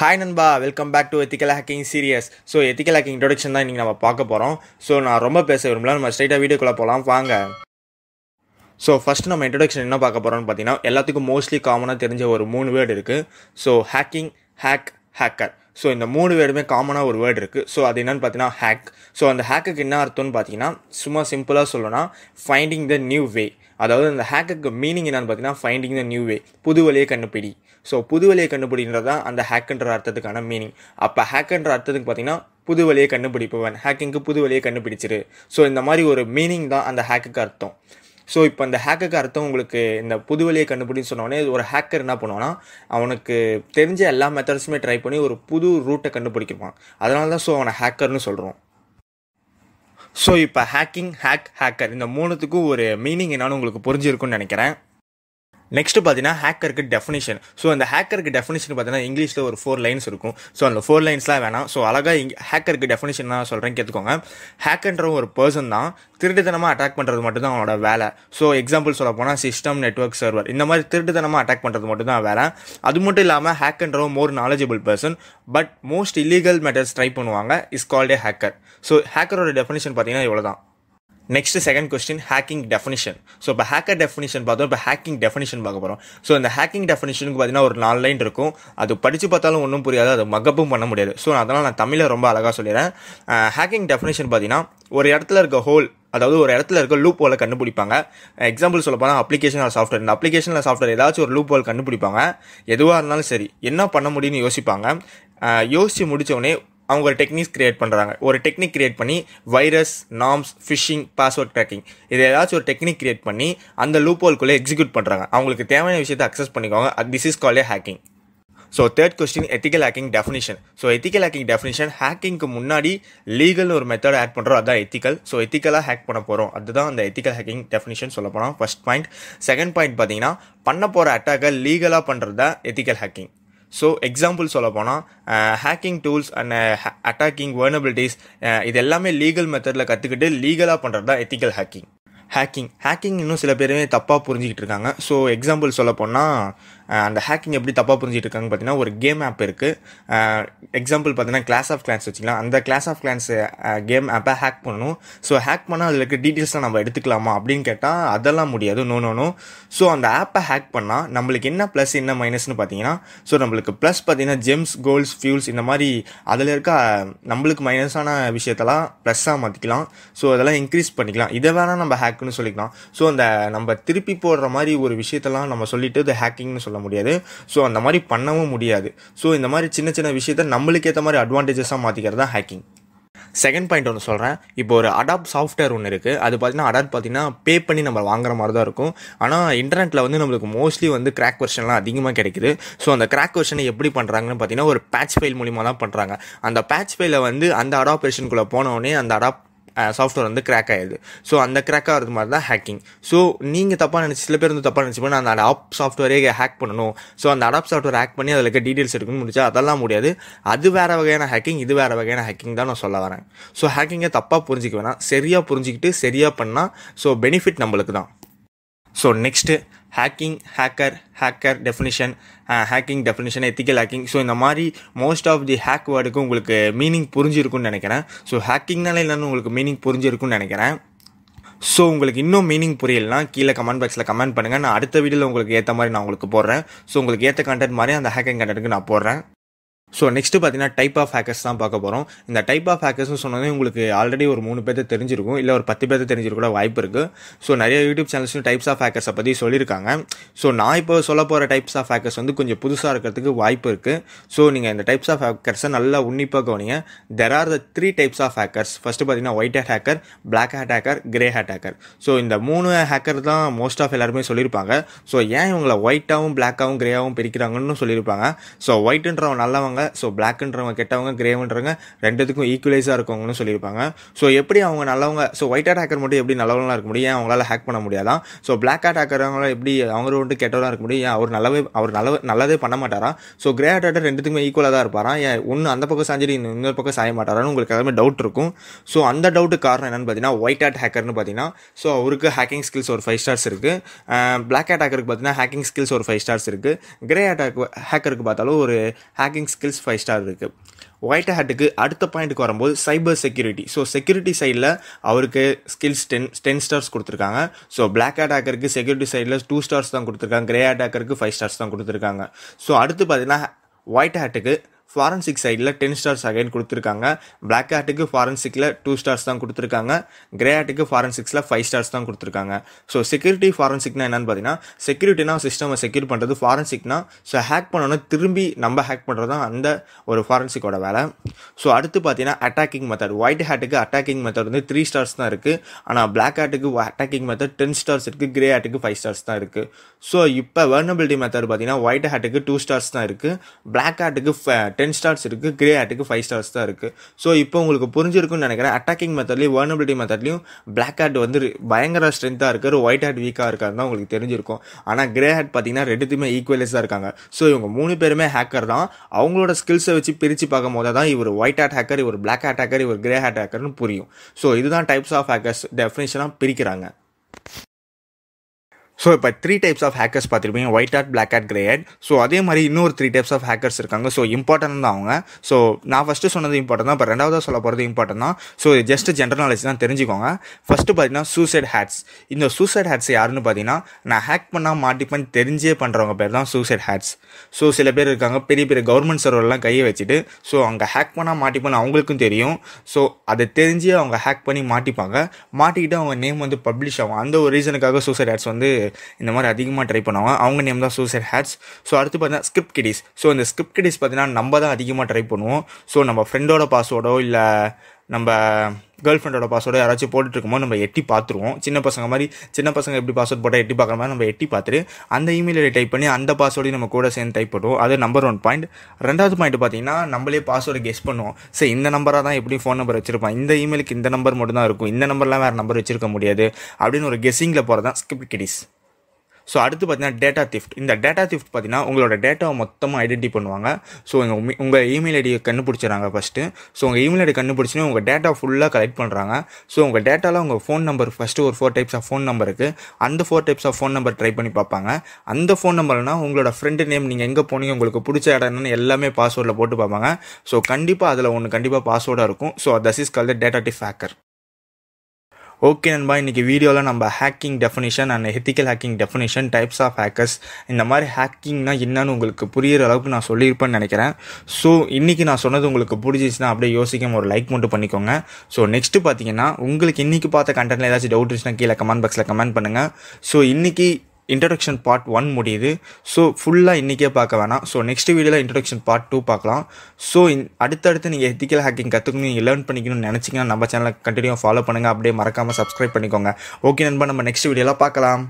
hi நண்பா welcome back to ethical hacking series so ethical hacking introduction தான் இன்றைக்கி நம்ம பார்க்க போகிறோம் ஸோ நான் ரொம்ப பேச விரும்பல நம்ம ஸ்ட்ரைட்டாக வீடியோக்குள்ளே போகலாம் வாங்க ஸோ ஃபஸ்ட் நம்ம இன்ட்ரொடக்ஷன் என்ன பார்க்க போகிறோம்னு பார்த்தீங்கன்னா எல்லாத்துக்கும் மோஸ்ட்லி காமனாக தெரிஞ்ச ஒரு மூணு வேர்டு இருக்குது so hacking hack hacker so இந்த மூணு வேர்டுமே காமனாக ஒரு வேர்டு இருக்குது ஸோ அது என்னென்னு பார்த்தீங்கன்னா ஹேக் ஸோ அந்த ஹேக்குக்கு என்ன அர்த்தம்னு பார்த்தீங்கன்னா சும்மா சிம்பிளாக சொல்லணும்னா ஃபைண்டிங் த நியூ வே அதாவது அந்த ஹேக்குக்கு மீனிங் என்னென்னு பார்த்தீங்கன்னா ஃபைண்டிங் த நியூ வே புது வழியை கண்டுபிடி ஸோ புது வழியை கண்டுபிடிக்கிறது தான் அந்த ஹேக்குன்ற அர்த்தத்துக்கான மீனிங் அப்போ ஹேக்குன்ற அர்த்தத்துக்கு பார்த்தீங்கன்னா புது வழியை கண்டுபிடிப்பவன் ஹேக்கிங்க்கு புது வழியை கண்டுபிடிச்சிரு ஸோ இந்த மாதிரி ஒரு மீனிங் தான் அந்த ஹேக்குக்கு அர்த்தம் ஸோ இப்போ அந்த ஹேக்குக்கு அர்த்தம் உங்களுக்கு இந்த புது வழியை கண்டுபிடின்னு சொன்னோடனே ஒரு ஹேக்கர் என்ன பண்ணுவான்னா அவனுக்கு தெரிஞ்ச எல்லா மெத்தட்ஸுமே ட்ரை பண்ணி ஒரு புது ரூட்டை கண்டுபிடிக்கிருப்பான் அதனால தான் ஸோ அவனை ஹேக்கர்னு சொல்கிறோம் ஸோ இப்போ ஹேக்கிங் ஹேக் ஹேக்கர் இந்த மூணுத்துக்கும் ஒரு மீனிங் என்னான்னு உங்களுக்கு புரிஞ்சிருக்குன்னு நினைக்கிறேன் நெக்ஸ்ட்டு பார்த்தீங்கன்னா ஹேக்கருக்கு டெஃபினிஷன் ஸோ அந்த ஹேக்கருக்கு டெஃபினிஷன் பார்த்தீங்கன்னா இங்கிலீஷில் ஒரு ஃபோர் லைன்ஸ் இருக்கும் ஸோ அந்த ஃபோர் லைன்ஸ்லாம் வேணாம் ஸோ அழகாக இங்கே ஹேக்கருக்கு டெஃபினிஷன் தான் சொல்கிறேன் கேட்டுக்கோங்க ஹேக்கன்ற ஒரு பர்சன் தான் திருட்டுத்தனமாக அட்டாக் பண்ணுறது மட்டும்தான் அவனோட வேலை ஸோ எக்ஸாம்பிள் சொல்ல போனால் சிஸ்டம் நெட்ஒர்க் சர்வர் இந்த மாதிரி திருட்டுத்தனமாக அட்டாக் பண்ணுறது மட்டும் தான் வேலை அது மட்டும் இல்லாமல் ஹேக்கன்றவன் more knowledgeable person but most illegal matters try பண்ணுவாங்க இஸ் கால்டே ஹேக்கர் ஸோ ஹேக்கரோட டெஃபினிஷன் பார்த்தீங்கன்னா இவ்வளோ தான் next second question hacking definition so இப்போ ஹேக்கர் டெஃபினிஷன் பார்த்தோம் இப்போ ஹேக்கிங் டெஃபினிஷன் பார்க்க போகிறோம் ஸோ இந்த ஹேக்கிங் டெஃபினிஷனுக்கு பார்த்தீங்கன்னா ஒரு நாலு லைன் இருக்கும் அது படித்து பார்த்தாலும் ஒன்றும் புரியாது அது மகப்பும் பண்ண முடியாது ஸோ அதனால் நான் தமிழில் ரொம்ப அழகாக சொல்லிடுறேன் ஹேக்கிங் டெஃபினிஷன் பார்த்தீங்கன்னா ஒரு இடத்துல இருக்க ஹோல் அதாவது ஒரு இடத்துல இருக்க லூப் ஹோலை கண்டுபிடிப்பாங்க எக்ஸாம்பிள் சொல்ல போனால் அப்ளிகேஷன் ஆர் சாஃப்ட்வேர் இந்த அப்ளிகேஷனில் சாஃப்ட்வேர் ஏதாச்சும் ஒரு லூப் ஹோல் கண்டுபிடிப்பாங்க எதுவாக இருந்தாலும் சரி என்ன பண்ண முடியும்னு யோசிப்பாங்க யோசித்து முடித்தவொடனே அவங்க ஒரு டெக்னிக்ஸ் கிரியேட் பண்ணுறாங்க ஒரு டெக்னிக் கிரியேட் பண்ணி virus worms phishing password tracking இது ஏதாச்சும் ஒரு டெக்னிக் கிரியேட் பண்ணி அந்த லூப்போல்குள்ளே எக்ஸிக்யூட் பண்ணுறாங்க அவங்களுக்கு தேவையான விஷயத்தை அக்சஸ் பண்ணிக்கோங்க this is called hacking so third question ethical hacking definition so ethical hacking definition ஹேக்கிங்க்கு முன்னாடி லீகல் ஒரு மெத்தட் ஆட் பண்ணுறோம் அதுதான் எத்திக்கல் ஸோ எத்திக்கலாக ஹேக் பண்ண போகிறோம் அதுதான் அந்த எத்திக்கல் ஹேக்கிங் டெஃபினிஷன் சொல்ல போனோம் ஃபஸ்ட் பாயிண்ட் செகண்ட் பாயிண்ட் பார்த்தீங்கன்னா பண்ண போகிற அட்டாக்கை லீகலாக பண்ணுறது தான் எத்திக்கல் ஹேக்கிங் ஸோ எக்ஸாம்பிள் சொல்ல போனால் hacking tools and attacking vulnerabilities இது எல்லாமே லீகல் மெத்தடில் கற்றுக்கிட்டு லீகலாக பண்ணுறது தான் எத்திக்கல் ஹேக்கிங் ஹேக்கிங் ஹேக்கிங் இன்னும் சில பேருமே தப்பாக புரிஞ்சிக்கிட்டு இருக்காங்க ஸோ எக்ஸாம்பிள் சொல்ல போனால் அந்த ஹேக்கிங் எப்படி தப்பாக புரிஞ்சிட்டு இருக்காங்கன்னு பார்த்தீங்கன்னா ஒரு கேம் ஆப் இருக்குது எக்ஸாம்பிள் பார்த்தீங்கன்னா கிளாஸ் ஆஃப் கிளான்ஸ் வச்சுக்கலாம் அந்த கிளாஸ் ஆஃப் கிளான்ஸ் கேம் ஆப்பை ஹேக் பண்ணணும் ஸோ ஹேக் பண்ணால் அதில் இருக்க டீட்டெயில்ஸ்லாம் நம்ம எடுத்துக்கலாமா அப்படின்னு கேட்டால் அதெல்லாம் முடியாது நோ நோ நோ ஸோ அந்த ஆப்பை ஹேக் பண்ணால் நம்மளுக்கு என்ன ப்ளஸ் என்ன மைனஸ்னு பார்த்தீங்கன்னா ஸோ நம்மளுக்கு ப்ளஸ் பார்த்தீங்கன்னா ஜெம்ஸ் கோல்ஸ் ஃபியூல்ஸ் இந்த மாதிரி அதில் இருக்க நம்மளுக்கு மைனஸான விஷயத்தெல்லாம் ப்ளஸ்ஸாக மாற்றிக்கலாம் ஸோ அதெல்லாம் இன்க்ரீஸ் பண்ணிக்கலாம் இதை வேணால் நம்ம ஹேக்குன்னு சொல்லிக்கலாம் ஸோ அந்த நம்ம திருப்பி போடுற மாதிரி ஒரு விஷயத்தெல்லாம் நம்ம சொல்லிட்டு இது ஹேக்கிங்னு சொல்லலாம் முடியாது ஸோ அந்த மாதிரி பண்ணவும் முடியாது ஸோ இந்த மாதிரி சின்ன சின்ன விஷயத்த நம்மளுக்கு ஏற்ற மாதிரி அட்வான்டேஜஸாக மாற்றிக்கிறது தான் ஹேக்கிங் செகண்ட் பாயிண்ட் ஒன்று சொல்கிறேன் இப்போ ஒரு அடாப் சாஃப்ட்வேர் ஒன்று இருக்குது அது பார்த்தீங்கன்னா அடாப்ட் பார்த்தீங்கன்னா பே பண்ணி நம்ம வாங்குற மாதிரி தான் இருக்கும் ஆனால் இன்டர்நெட்டில் வந்து நம்மளுக்கு மோஸ்ட்லி வந்து கிராக் வெர்ஷன்லாம் அதிகமாக கிடைக்குது ஸோ அந்த கிராக் வெர்ஷனை எப்படி பண்ணுறாங்கன்னு பார்த்தீங்கன்னா ஒரு பேட்ச் ஃபைல் மூலிமா தான் பண்ணுறாங்க அந்த பேட்ச் ஃபைலை வந்து அந்த அடாப் வெர்ஷனுக்குள்ளே போனோடனே அந்த அடாப் சாஃப்ட்வேர் வந்து கிராக் ஆகிடுது ஸோ அந்த கிராக் ஆகிறது மாதிரி தான் ஹேக்கிங் ஸோ நீங்கள் தப்பாக நினச்சி சில பேர் வந்து தப்பாக நினச்சிப்போ நான் அந்த அடாப் சாஃப்ட்வேரே ஹேக் பண்ணணும் ஸோ அந்த அடாப் சாஃப்ட்வேர் ஹேக் பண்ணி அதில் இருக்க டீடெயில்ஸ் எடுக்கணும்னு முடிச்சா அதெல்லாம் முடியாது அது வேறு வகையான ஹேக்கிங் இது வேறு வகையான ஹேக்கிங் தான் நான் சொல்ல வரேன் ஸோ ஹேக்கிங்கை தப்பாக புரிஞ்சிக்க வேணாம் சரியாக புரிஞ்சிக்கிட்டு சரியாக பண்ணால் ஸோ பெனிஃபிட் நம்மளுக்கு தான் so next hacking hacker hacker definition hacking definition ethical hacking so இந்த மாதிரி மோஸ்ட் ஆஃப் தி ஹேக் வேர்டுக்கு உங்களுக்கு மீனிங் புரிஞ்சிருக்குன்னு நினைக்கிறேன் ஸோ ஹேக்கிங்னால என்னென்னு உங்களுக்கு மீனிங் புரிஞ்சிருக்குன்னு நினைக்கிறேன் ஸோ உங்களுக்கு இன்னும் மீனிங் புரியலனா கீழே கமெண்ட் பாக்ஸில் கமெண்ட் பண்ணுங்கள் நான் அடுத்த வீடியோவில் உங்களுக்கு ஏற்ற மாதிரி நான் உங்களுக்கு போடுறேன் ஸோ உங்களுக்கு ஏற்ற கண்டென்ட் மாதிரி அந்த ஹேக்கிங் கண்டென்ட்டுக்கு நான் போடுறேன் ஸோ நெக்ஸ்ட்டு பார்த்தீங்கன்னா டைப் ஆஃப் ஹேக்கர்ஸ் தான் பார்க்க போகிறோம் இந்த டைப் ஆஃப் ஹேக்கர்ஸ்னு சொன்னதே உங்களுக்கு ஆல்ரெடி ஒரு மூணு பேர்த்த தெரிஞ்சிருக்கும் இல்லை ஒரு பத்து பேர்த்த தெரிஞ்சிருக்கூட வாய்ப்பு இருக்குது ஸோ நிறைய யூடியூப் சேனல்ஸ்லையும் டைப்ஸ் ஆஃப் ஹேக்கர்ஸை பற்றி சொல்லியிருக்காங்க ஸோ நான் இப்போ சொல்ல போகிற டைப்ஸ் ஆஃப் ஹேக்கர்ஸ் வந்து கொஞ்சம் புதுசாக இருக்கிறதுக்கு வாய்ப்பு இருக்குது ஸோ நீங்கள் இந்த டைப்ஸ் ஆஃப் ஹேக்கர்ஸை நல்லா உன்னிப்பாக கவனிங்க there are the three types of hackers first பார்த்தீங்கன்னா white hat hacker black hat hacker grey hat hacker so இந்த மூணு ஹேக்கர் தான் மோஸ்ட் ஆஃப் எல்லாருமே சொல்லியிருப்பாங்க ஸோ ஏன் இவங்களை ஒயிட்டாகவும் பிளாக்காகவும் கிரேயாகவும் பிரிக்கிறாங்கன்னு சொல்லியிருப்பாங்க ஸோ ஒயிட்டுன்றவன் நல்லவங்க சொல்லியிருப்பாங்க ஸோ பிளாக்ன்றவங்க கெட்டவங்க கிரேவுன்றவங்க ரெண்டுத்துக்கும் ஈக்குவலைஸாக இருக்கவங்கன்னு சொல்லியிருப்பாங்க ஸோ எப்படி அவங்க நல்லவங்க ஸோ ஒயிட் ஹேக்கர் மட்டும் எப்படி நல்லவங்களாம் இருக்க முடியும் ஏன் அவங்களால ஹேக் பண்ண முடியாதான் ஸோ பிளாக் அட்டாக்கிறவங்களாம் எப்படி அவங்க வந்துட்டு கெட்டவராக இருக்க முடியும் அவர் நல்லவே அவர் நல்ல நல்லதே பண்ண மாட்டாரா ஸோ கிரே அட்டாக்கர் ரெண்டுத்துக்குமே ஈக்குவலாக தான் இருப்பாரா ஏன் ஒன்று அந்த பக்கம் சாஞ்சிட்டு இன்னொரு பக்கம் சாய மாட்டாரான்னு உங்களுக்கு எல்லாமே டவுட் இருக்கும் ஸோ அந்த டவுட்டு காரணம் என்னென்னு பார்த்தீங்கன்னா ஒயிட் ஆட் ஹேக்கர்னு பார்த்தீங்கன்னா ஸோ அவருக்கு ஹேக்கிங் ஸ்கில்ஸ் ஒரு ஃபைவ் ஸ்டார்ஸ் இருக்குது பிளாக் ஹேக்கருக்கு பார்த்தீங்கன்னா ஹேக்கிங் ஸ்கில்ஸ் ஒரு ஃபைவ் ஸ்டார்ஸ் இருக்குது கிரே அட்டாக் ஹேக்கருக்கு பார்த்தாலும் ஒரு hacking skill skills five star இருக்குது ஒயிட் ஹேட்டுக்கு அடுத்த பாயிண்ட்டுக்கு வரும்போது சைபர் செக்யூரிட்டி ஸோ செக்யூரிட்டி சைடில் அவருக்கு ஸ்கில்ஸ் டென் டென் ஸ்டார்ஸ் கொடுத்துருக்காங்க ஸோ பிளாக் அட்டாக்கருக்கு செக்யூரிட்டி சைடில் டூ ஸ்டார்ஸ் தான் கொடுத்துருக்காங்க கிரே அட்டாக்கருக்கு ஃபைவ் ஸ்டார்ஸ் தான் கொடுத்துருக்காங்க ஸோ அடுத்து பார்த்தீங்கன்னா ஒயிட் ஹேட்டுக்கு ஃபாரன்சிக் சைடில் டென் ஸ்டார்ஸ் அகைன் கொடுத்துருக்காங்க பிளாக் ஹார்ட்டுக்கு ஃபாரன்சிக்கில் டூ ஸ்டார்ஸ் தான் கொடுத்துருக்காங்க கிரே ஆர்ட்டுக்கு ஃபாரன்சிக்ஸில் ஃபைவ் ஸ்டார்ஸ் தான் கொடுத்துருக்காங்க ஸோ செக்யூரிட்டி ஃபாரன்சிக்னா என்னென்னு பார்த்தீங்கன்னா செக்யூரிட்டினா சிஸ்டமை செக்யூர் பண்ணுறது ஃபாரன்சிக்னா ஸோ ஹேக் பண்ணோன்னா திரும்பி நம்ம ஹேக் பண்ணுறது தான் அந்த ஒரு ஃபாரன்சிக்கோட வேலை ஸோ அடுத்து பார்த்தீங்கன்னா அட்டாக்கிங் மெத்தட் ஒயிட் ஹேட்டுக்கு அட்டாக்கிங் மெத்தட் வந்து த்ரீ ஸ்டார்ஸ் தான் இருக்குது ஆனால் பிளாக் ஹேட்டுக்கு அட்டாக்கிங் மெத்தட் டென் ஸ்டார்ஸ் இருக்குது கிரே ஹேட்டுக்கு ஃபைவ் ஸ்டார்ஸ் தான் இருக்குது ஸோ இப்போ வேர்னபிலிட்டி மெத்தட் பார்த்தீங்கன்னா ஒயிட் ஹேட்டுக்கு டூ ஸ்டார்ஸ் தான் இருக்குது பிளாக் ஹேட்டுக்கு டென் ஸ்டார்ஸ் இருக்குது கிரே ஆட்டுக்கு ஃபைவ் ஸ்டார்ஸ் தான் இருக்குது ஸோ இப்போ உங்களுக்கு புரிஞ்சிருக்குன்னு நினைக்கிறேன் அட்டாக்கிங் மெத்தட்லேயும் வேர்னபிலிட்டி மெத்தட்லையும் பிளாக் ஹேட் வந்து பயங்கர ஸ்ட்ரென்த்தாக இருக்கார் ஒயிட் ஹேட் வீக்காக இருக்காருன்னு தான் உங்களுக்கு தெரிஞ்சிருக்கும் ஆனால் கிரே ஹேட் பார்த்தீங்கன்னா ரெண்டுத்துமே ஈக்குவலைஸாக இருக்காங்க ஸோ இவங்க மூணு பேருமே ஹேக்கர் தான் அவங்களோட ஸ்கில்ஸை வச்சு பிரித்து பார்க்கும் போது தான் இவர் ஒயிட் ஹேட் ஹேக்கர் இவர் பிளாக் ஹேட் ஹேக்கர் இவர் கிரே ஹேட் ஹேக்கர்னு புரியும் ஸோ இதுதான் டைப்ஸ் ஆஃப் ஹேக்கர்ஸ் டெஃபினேஷனாக பிரிக்கிறாங்க ஸோ இப்போ த்ரீ டைப்ஸ் ஆஃப் ஹேக்கர்ஸ் பார்த்துருப்பீங்க white hat black hat grey hat so அதே மாதிரி இன்னொரு த்ரீ டைப்ஸ் ஆஃப் ஹேக்கர்ஸ் இருக்காங்க ஸோ இம்பார்ட்டன் தான் அவங்க ஸோ நான் ஃபஸ்ட்டு சொன்னது இம்பார்ட்டன் தான் இப்போ ரெண்டாவதாக சொல்ல போகிறது இம்பார்ட்டன் தான் ஸோ ஜஸ்ட் ஜென்ரல் நாலேஜ் தான் தெரிஞ்சுக்கோங்க ஃபஸ்ட்டு பார்த்தீங்கன்னா சூசைட் ஹேட்ஸ் இந்த சூசைட் ஹேட்ஸ் யாருன்னு பார்த்தீங்கன்னா நான் ஹேக் பண்ணால் மாட்டிப்பேன் தெரிஞ்சே பண்ணுறவங்க பேர் தான் சூசைட் ஹேட்ஸ் ஸோ சில பேர் இருக்காங்க பெரிய பெரிய கவர்மெண்ட் சர்வர்லாம் கையை வச்சுட்டு ஸோ அவங்க ஹேக் பண்ணால் மாட்டிப்பேன்னு அவங்களுக்கும் தெரியும் ஸோ அதை தெரிஞ்சு அவங்க ஹேக் பண்ணி மாட்டிப்பாங்க மாட்டிக்கிட்டு அவங்க நேம் வந்து பப்ளிஷ் ஆகும் அந்த ஒரு ரீசனுக்காக சூசைட் ஹேட்ஸ் வந்து இந்த மாதிரி அதிகமாக ட்ரை பண்ணுவாங்க அவங்க நேம் தான் சூசைட் ஹேட்ஸ் ஸோ அடுத்து பார்த்தீங்கன்னா ஸ்கிரிப்ட் கிடிஸ் ஸோ இந்த ஸ்கிரிப்ட் கிடிஸ் பார்த்தீங்கன்னா நம்ம தான் அதிகமாக ட்ரை பண்ணுவோம் ஸோ நம்ம ஃப்ரெண்டோட பாஸ்வேர்டோ இல்லை நம்ம கேர்ள் ஃப்ரெண்டோட பாஸ்வேர்டோ யாராச்சும் போட்டுட்டு இருக்கும்போது நம்ம எட்டி பார்த்துருவோம் சின்ன பசங்க மாதிரி சின்ன பசங்க எப்படி பாஸ்வேர்ட் போட்டால் எட்டி பார்க்குற மாதிரி நம்ம எட்டி பார்த்துட்டு அந்த இமெயில் டைப் பண்ணி அந்த பாஸ்வேர்டையும் நம்ம கூட சேர்ந்து டைப் பண்ணுவோம் அது நம்பர் ஒன் பாயிண்ட் ரெண்டாவது பாயிண்ட் பார்த்தீங்கன்னா நம்மளே பாஸ்வேர்டு கெஸ் பண்ணுவோம் சரி இந்த நம்பராக தான் எப்படி ஃபோன் நம்பர் வச்சிருப்போம் இந்த இமெயிலுக்கு இந்த நம்பர் மட்டும் தான் இருக்கும் இந்த நம்பர்லாம் வேறு நம்பர் வச்சிருக்க முடியாது அப்படின்னு ஒரு கெஸ்ஸிங்கில் போகிறதான் ஸ்கிரிப்ட் கிடிஸ் ஸோ அடுத்து பார்த்தீங்கன்னா டேட்டா திஃப்ட் இந்த டேட்டா திஃப்ட் பார்த்தீங்கன்னா உங்களோட டேட்டாவை மொத்தமாக ஐடென்டி பண்ணுவாங்க ஸோ உங்கள் உங்கள் இமெயில் ஐடியை கண்டுபிடிச்சிடறாங்க ஃபஸ்ட்டு ஸோ உங்கள் இமெயில் ஐடி கண்டுபிடிச்சுன்னு உங்கள் டேட்டா ஃபுல்லாக கலெக்ட் பண்ணுறாங்க ஸோ உங்கள் டேட்டாவில் உங்கள் ஃபோன் நம்பர் ஃபஸ்ட்டு ஒரு four types of phone number இருக்குது அந்த four types of phone number try பண்ணி பார்ப்பாங்க அந்த ஃபோன் நம்பர்னா உங்களோட ஃப்ரெண்டு நேம் நீங்கள் எங்கே போனீங்க உங்களுக்கு பிடிச்ச இடம்னு எல்லாமே பாஸ்வேர்டில் போட்டு பார்ப்பாங்க ஸோ கண்டிப்பாக அதில் ஒன்று கண்டிப்பாக பாஸ்வேர்டாக இருக்கும் so thus is call the data theft hacker okay நண்பா இன்றைக்கி வீடியோவில் நம்ம hacking definition and ethical hacking definition types of hackers இந்த மாதிரி ஹேக்கிங்னா என்னன்னு உங்களுக்கு புரியிற அளவுக்கு நான் சொல்லியிருப்பேன்னு நினைக்கிறேன் ஸோ இன்றைக்கி நான் சொன்னது உங்களுக்கு பிடிச்சிச்சுன்னா அப்படியே யோசிக்காம ஒரு லைக் மட்டும் பண்ணிக்கோங்க ஸோ நெக்ஸ்ட்டு பார்த்தீங்கன்னா உங்களுக்கு இன்றைக்கி பார்த்த கண்டென்ட்டில் ஏதாச்சும் டவுட் இருந்துச்சுன்னா கீழே கமெண்ட் பாக்ஸில் கமெண்ட் பண்ணுங்கள் ஸோ இன்றைக்கி இன்ட்ரடக்ஷன் பார்ட் ஒன் முடியுது ஸோ ஃபுல்லாக இன்றைக்கே பார்க்க வேணாம் ஸோ நெக்ஸ்ட் வீடியோவில் இன்ட்ரடக்ஷன் பார்ட் டூ பார்க்கலாம் ஸோ அடுத்தடுத்து நீங்கள் எத்திக்கல் ஹேக்கிங் கற்றுக்கணும் நீங்கள் லேர்ன் பண்ணிக்கணும்னு நினச்சிங்கன்னா நம்ம சேனலை கண்டினியூ ஃபாலோ பண்ணுங்கள் அப்படியே மறக்காமல் சப்ஸ்கிரைப் பண்ணிக்கோங்க ஓகே நண்பா நம்ம நெக்ஸ்ட் வீடியோவில் பார்க்கலாம்